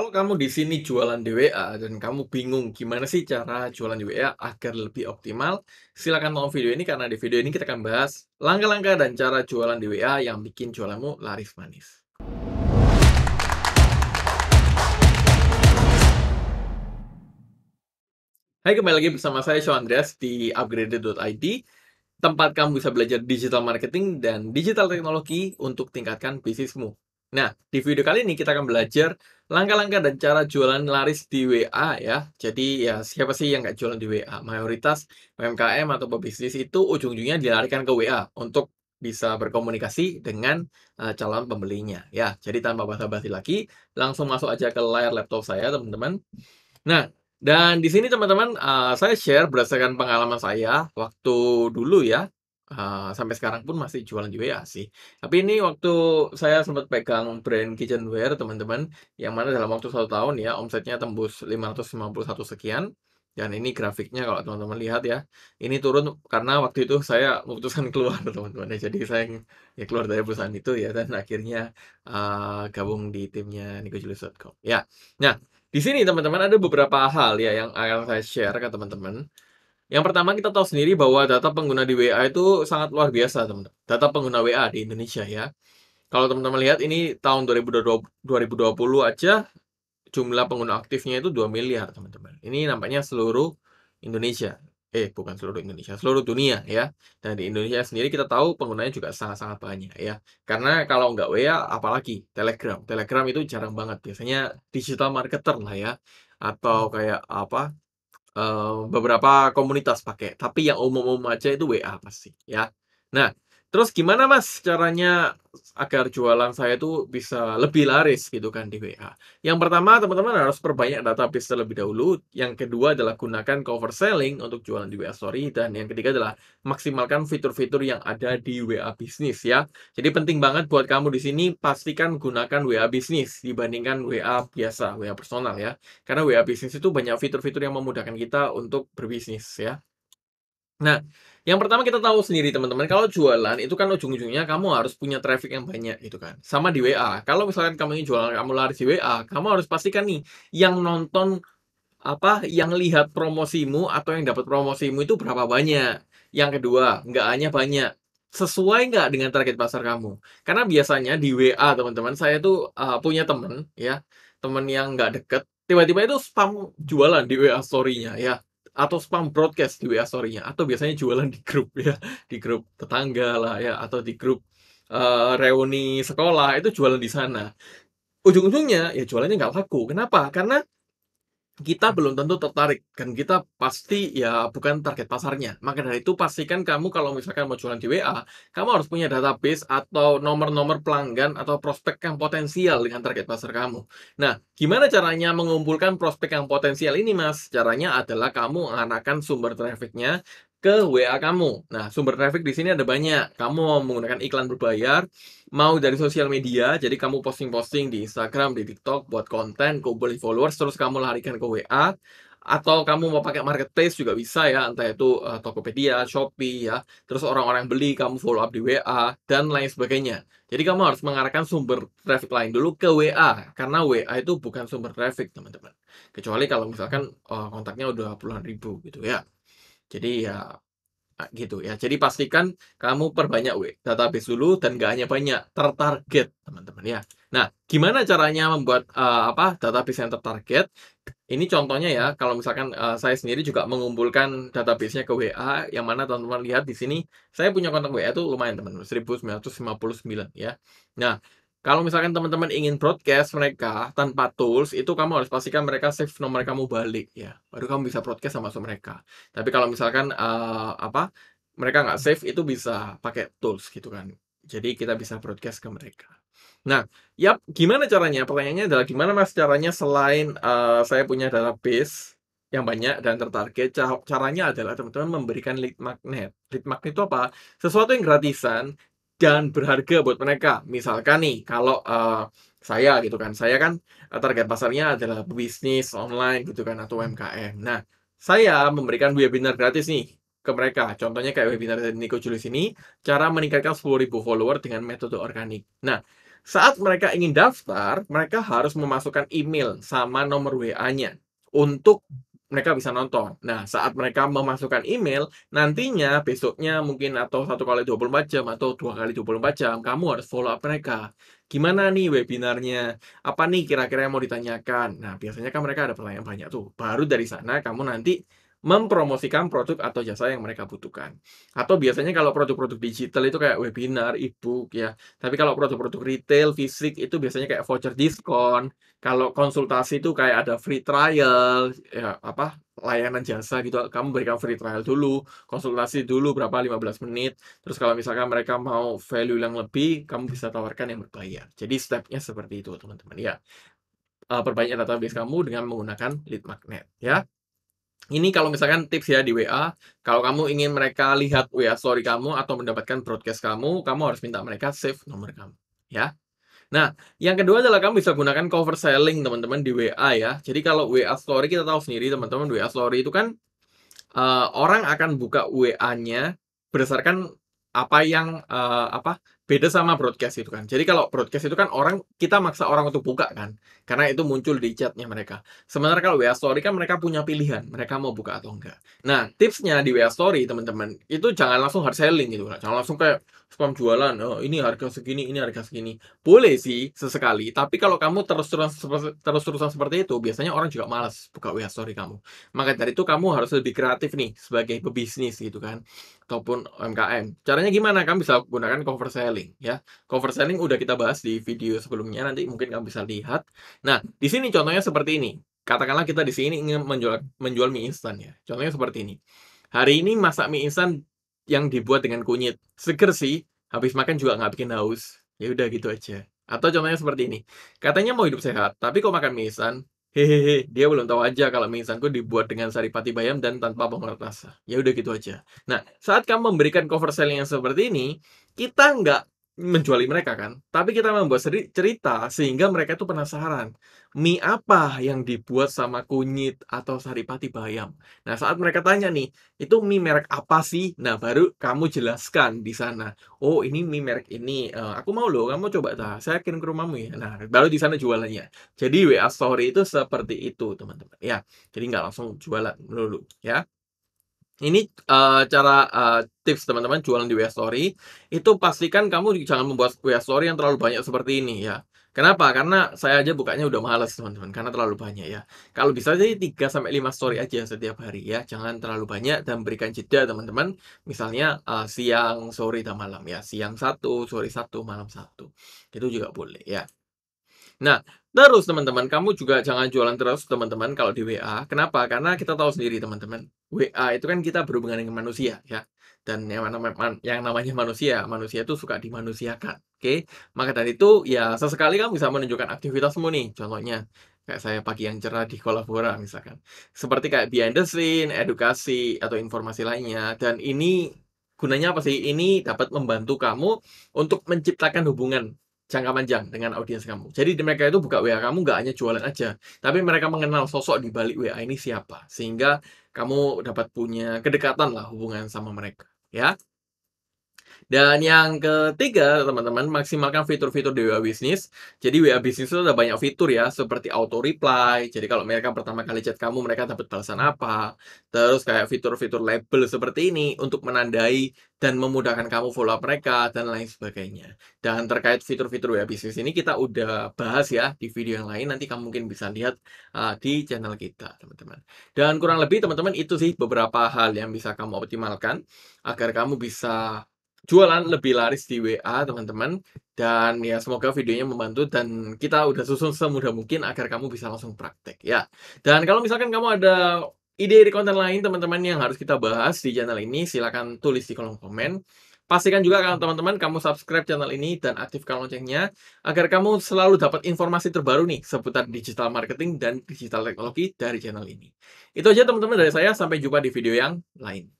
Kalau kamu di sini jualan di WA dan kamu bingung gimana sih cara jualan di WA agar lebih optimal, silakan tonton video ini karena di video ini kita akan bahas langkah-langkah dan cara jualan di WA yang bikin jualanmu laris manis. Hai, kembali lagi bersama saya Sean Andreas di upgraded.id tempat kamu bisa belajar digital marketing dan digital teknologi untuk tingkatkan bisnismu. Nah, di video kali ini kita akan belajar langkah-langkah dan cara jualan laris di WA ya. Jadi ya siapa sih yang nggak jualan di WA? Mayoritas UMKM atau pebisnis itu ujung-ujungnya dilarikan ke WA untuk bisa berkomunikasi dengan uh, calon pembelinya ya. Jadi tanpa basa-basi lagi, langsung masuk aja ke layar laptop saya teman-teman. Nah, dan di sini teman-teman uh, saya share berdasarkan pengalaman saya waktu dulu ya uh, sampai sekarang pun masih jualan juga sih. Tapi ini waktu saya sempat pegang brand kitchenware teman-teman, yang mana dalam waktu satu tahun ya omsetnya tembus 551 sekian, dan ini grafiknya kalau teman-teman lihat ya, ini turun karena waktu itu saya memutuskan keluar teman-teman ya. Jadi saya ya keluar dari perusahaan itu ya dan akhirnya, uh, gabung di timnya nikojulius.com ya. Nah, di sini teman-teman ada beberapa hal ya yang akan saya share ke teman-teman. Yang pertama kita tahu sendiri bahwa data pengguna di WA itu sangat luar biasa, teman-teman. Data pengguna WA di Indonesia ya. Kalau teman-teman lihat ini tahun 2020 aja jumlah pengguna aktifnya itu 2 miliar, teman-teman. Ini nampaknya seluruh Indonesia. Eh, bukan seluruh Indonesia, seluruh dunia ya. Dan di Indonesia sendiri kita tahu penggunanya juga sangat-sangat banyak ya. Karena kalau nggak WA, apalagi Telegram. Telegram itu jarang banget. Biasanya digital marketer lah ya. Atau kayak apa, uh, beberapa komunitas pakai, tapi yang umum-umum aja itu WA pasti ya. Nah Terus gimana mas caranya agar jualan saya itu bisa lebih laris gitu kan di WA? Yang pertama teman-teman harus perbanyak database terlebih dahulu. Yang kedua adalah gunakan cover selling untuk jualan di WA Story. Dan yang ketiga adalah maksimalkan fitur-fitur yang ada di WA bisnis ya. Jadi penting banget buat kamu di sini pastikan gunakan WA bisnis dibandingkan WA biasa, WA personal ya. Karena WA bisnis itu banyak fitur-fitur yang memudahkan kita untuk berbisnis ya. Nah, yang pertama kita tahu sendiri teman-teman, kalau jualan itu kan ujung-ujungnya kamu harus punya traffic yang banyak gitu kan. Sama di WA. Kalau misalkan kamu ingin jualan, kamu lari di WA, kamu harus pastikan nih yang nonton apa yang lihat promosimu atau yang dapat promosimu itu berapa banyak. Yang kedua, nggak hanya banyak, sesuai nggak dengan target pasar kamu? Karena biasanya di WA teman-teman saya tuh uh, punya teman ya, temen yang nggak deket, tiba-tiba itu spam jualan di WA story-nya ya atau spam broadcast di gitu WA ya, story-nya atau biasanya jualan di grup ya di grup tetangga lah ya atau di grup uh, reuni sekolah itu jualan di sana ujung-ujungnya ya jualannya nggak laku kenapa karena kita belum tentu tertarik dan kita pasti ya bukan target pasarnya. Maka dari itu pastikan kamu kalau misalkan mau jualan di WA, kamu harus punya database atau nomor-nomor pelanggan atau prospek yang potensial dengan target pasar kamu. Nah, gimana caranya mengumpulkan prospek yang potensial ini, Mas? Caranya adalah kamu mengarahkan sumber trafficnya ke WA kamu. Nah, sumber traffic di sini ada banyak. Kamu mau menggunakan iklan berbayar, mau dari sosial media, jadi kamu posting-posting di Instagram, di TikTok buat konten, kumpulin followers, terus kamu larikan ke WA, atau kamu mau pakai marketplace juga bisa ya entah itu uh, Tokopedia, Shopee ya terus orang-orang beli kamu follow up di WA dan lain sebagainya jadi kamu harus mengarahkan sumber traffic lain dulu ke WA karena WA itu bukan sumber traffic teman-teman kecuali kalau misalkan uh, kontaknya udah puluhan ribu gitu ya jadi ya ah, gitu ya. Jadi pastikan kamu perbanyak we, database dulu dan gak hanya banyak, tertarget teman-teman ya. Nah, gimana caranya membuat uh, apa database yang tertarget? Ini contohnya ya, kalau misalkan uh, saya sendiri juga mengumpulkan databasenya ke WA, yang mana teman-teman lihat di sini, saya punya kontak WA itu lumayan teman-teman, 1959 ya. Nah, kalau misalkan teman-teman ingin broadcast mereka tanpa tools, itu kamu harus pastikan mereka save nomor kamu balik ya. Baru kamu bisa broadcast sama mereka. Tapi kalau misalkan uh, apa mereka nggak save itu bisa pakai tools gitu kan. Jadi kita bisa broadcast ke mereka. Nah, yap, gimana caranya? Pertanyaannya adalah gimana mas caranya selain uh, saya punya database yang banyak dan tertarget caranya adalah teman-teman memberikan lead magnet lead magnet itu apa sesuatu yang gratisan dan berharga buat mereka. Misalkan nih, kalau uh, saya gitu kan, saya kan eh, target pasarnya adalah bisnis online gitu kan atau UMKM. Nah, saya memberikan webinar gratis nih ke mereka. Contohnya kayak webinar dari Nico Julius ini, cara meningkatkan 10.000 follower dengan metode organik. Nah, saat mereka ingin daftar, mereka harus memasukkan email sama nomor WA-nya untuk mereka bisa nonton. Nah, saat mereka memasukkan email, nantinya besoknya mungkin atau satu kali 24 jam atau dua kali 24 jam, kamu harus follow up mereka. Gimana nih webinarnya? Apa nih kira-kira yang mau ditanyakan? Nah, biasanya kan mereka ada pertanyaan banyak tuh. Baru dari sana kamu nanti mempromosikan produk atau jasa yang mereka butuhkan. Atau biasanya kalau produk-produk digital itu kayak webinar, e ya. Tapi kalau produk-produk retail, fisik itu biasanya kayak voucher diskon. Kalau konsultasi itu kayak ada free trial, ya apa layanan jasa gitu. Kamu berikan free trial dulu, konsultasi dulu berapa 15 menit. Terus kalau misalkan mereka mau value yang lebih, kamu bisa tawarkan yang berbayar. Jadi stepnya seperti itu teman-teman ya. Eh, perbanyak database kamu dengan menggunakan lead magnet ya ini kalau misalkan tips ya di WA, kalau kamu ingin mereka lihat WA story kamu atau mendapatkan broadcast kamu, kamu harus minta mereka save nomor kamu, ya. Nah, yang kedua adalah kamu bisa gunakan cover selling teman-teman di WA ya. Jadi kalau WA story kita tahu sendiri teman-teman WA story itu kan uh, orang akan buka WA-nya berdasarkan apa yang uh, apa beda sama broadcast itu kan. Jadi kalau broadcast itu kan orang kita maksa orang untuk buka kan, karena itu muncul di chatnya mereka. Sementara kalau WA Story kan mereka punya pilihan, mereka mau buka atau enggak. Nah tipsnya di WA Story teman-teman itu jangan langsung hard selling gitu, kan. jangan langsung kayak spam jualan oh, ini harga segini ini harga segini boleh sih sesekali tapi kalau kamu terus terusan terus terusan seperti itu biasanya orang juga malas buka WA story kamu maka dari itu kamu harus lebih kreatif nih sebagai pebisnis gitu kan ataupun UMKM caranya gimana kamu bisa gunakan cover selling ya cover selling udah kita bahas di video sebelumnya nanti mungkin kamu bisa lihat nah di sini contohnya seperti ini katakanlah kita di sini ingin menjual menjual mie instan ya contohnya seperti ini hari ini masak mie instan yang dibuat dengan kunyit. Seger sih, habis makan juga nggak bikin haus. Ya udah gitu aja. Atau contohnya seperti ini. Katanya mau hidup sehat, tapi kok makan mie instan, Hehehe, dia belum tahu aja kalau mie instanku dibuat dengan saripati bayam dan tanpa pemerat rasa. Ya udah gitu aja. Nah, saat kamu memberikan cover selling yang seperti ini, kita nggak menjuali mereka kan. Tapi kita membuat cerita sehingga mereka itu penasaran. Mie apa yang dibuat sama kunyit atau saripati bayam? Nah, saat mereka tanya nih, itu mie merek apa sih? Nah, baru kamu jelaskan di sana. Oh, ini mie merek ini. Uh, aku mau loh, kamu coba tak? Saya kirim ke rumahmu ya. Nah, baru di sana jualannya. Jadi WA story itu seperti itu, teman-teman. Ya, jadi nggak langsung jualan dulu ya. Ini uh, cara uh, tips teman-teman jualan di WA Story itu pastikan kamu jangan membuat WA Story yang terlalu banyak seperti ini ya. Kenapa? Karena saya aja bukanya udah males teman-teman karena terlalu banyak ya. Kalau bisa sih 3 sampai 5 story aja setiap hari ya. Jangan terlalu banyak dan berikan jeda teman-teman. Misalnya uh, siang, sore dan malam ya. Siang satu, sore satu, malam satu. Itu juga boleh ya. Nah, terus teman-teman, kamu juga jangan jualan terus teman-teman kalau di WA. Kenapa? Karena kita tahu sendiri teman-teman. WA itu kan kita berhubungan dengan manusia ya dan yang namanya yang namanya manusia manusia itu suka dimanusiakan oke okay? maka dari itu ya sesekali kamu bisa menunjukkan aktivitasmu nih contohnya kayak saya pagi yang cerah di kolabora misalkan seperti kayak behind the scene edukasi atau informasi lainnya dan ini gunanya apa sih ini dapat membantu kamu untuk menciptakan hubungan jangka panjang dengan audiens kamu. Jadi mereka itu buka WA kamu nggak hanya jualan aja, tapi mereka mengenal sosok di balik WA ini siapa, sehingga kamu dapat punya kedekatan lah hubungan sama mereka, ya. Dan yang ketiga, teman-teman, maksimalkan fitur-fitur di WA Business. Jadi WA Business itu ada banyak fitur ya, seperti auto reply. Jadi kalau mereka pertama kali chat kamu, mereka dapat balasan apa. Terus kayak fitur-fitur label seperti ini untuk menandai dan memudahkan kamu follow up mereka dan lain sebagainya. Dan terkait fitur-fitur WA Business ini kita udah bahas ya di video yang lain nanti kamu mungkin bisa lihat uh, di channel kita, teman-teman. Dan kurang lebih teman-teman itu sih beberapa hal yang bisa kamu optimalkan agar kamu bisa jualan lebih laris di WA teman-teman dan ya semoga videonya membantu dan kita udah susun semudah mungkin agar kamu bisa langsung praktek ya dan kalau misalkan kamu ada ide di konten lain teman-teman yang harus kita bahas di channel ini silahkan tulis di kolom komen Pastikan juga kalau teman-teman kamu subscribe channel ini dan aktifkan loncengnya agar kamu selalu dapat informasi terbaru nih seputar digital marketing dan digital teknologi dari channel ini. Itu aja teman-teman dari saya, sampai jumpa di video yang lain.